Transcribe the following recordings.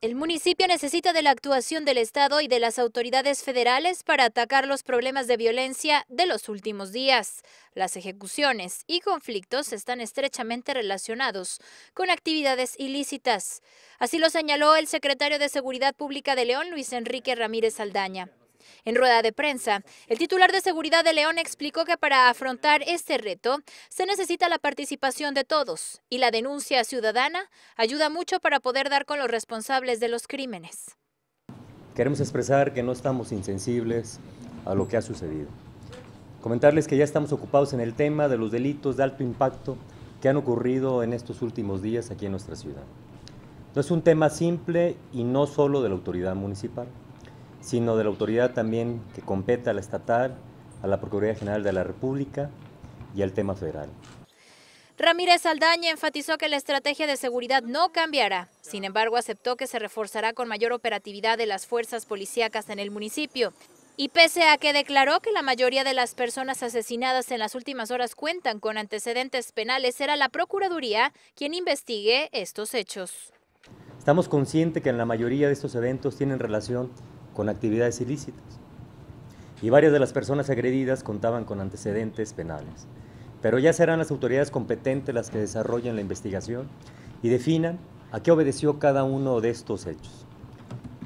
El municipio necesita de la actuación del Estado y de las autoridades federales para atacar los problemas de violencia de los últimos días. Las ejecuciones y conflictos están estrechamente relacionados con actividades ilícitas. Así lo señaló el secretario de Seguridad Pública de León, Luis Enrique Ramírez Aldaña. En rueda de prensa, el titular de Seguridad de León explicó que para afrontar este reto se necesita la participación de todos y la denuncia ciudadana ayuda mucho para poder dar con los responsables de los crímenes. Queremos expresar que no estamos insensibles a lo que ha sucedido. Comentarles que ya estamos ocupados en el tema de los delitos de alto impacto que han ocurrido en estos últimos días aquí en nuestra ciudad. No es un tema simple y no solo de la autoridad municipal sino de la autoridad también que compete a la estatal, a la Procuraduría General de la República y al tema federal. Ramírez Aldaña enfatizó que la estrategia de seguridad no cambiará. Sin embargo, aceptó que se reforzará con mayor operatividad de las fuerzas policíacas en el municipio. Y pese a que declaró que la mayoría de las personas asesinadas en las últimas horas cuentan con antecedentes penales, será la Procuraduría quien investigue estos hechos. Estamos conscientes que en la mayoría de estos eventos tienen relación con actividades ilícitas. Y varias de las personas agredidas contaban con antecedentes penales. Pero ya serán las autoridades competentes las que desarrollen la investigación y definan a qué obedeció cada uno de estos hechos.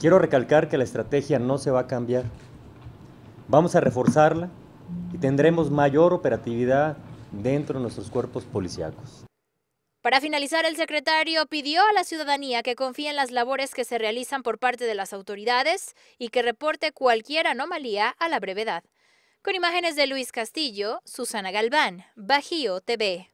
Quiero recalcar que la estrategia no se va a cambiar. Vamos a reforzarla y tendremos mayor operatividad dentro de nuestros cuerpos policíacos. Para finalizar, el secretario pidió a la ciudadanía que confíe en las labores que se realizan por parte de las autoridades y que reporte cualquier anomalía a la brevedad. Con imágenes de Luis Castillo, Susana Galván, Bajío TV.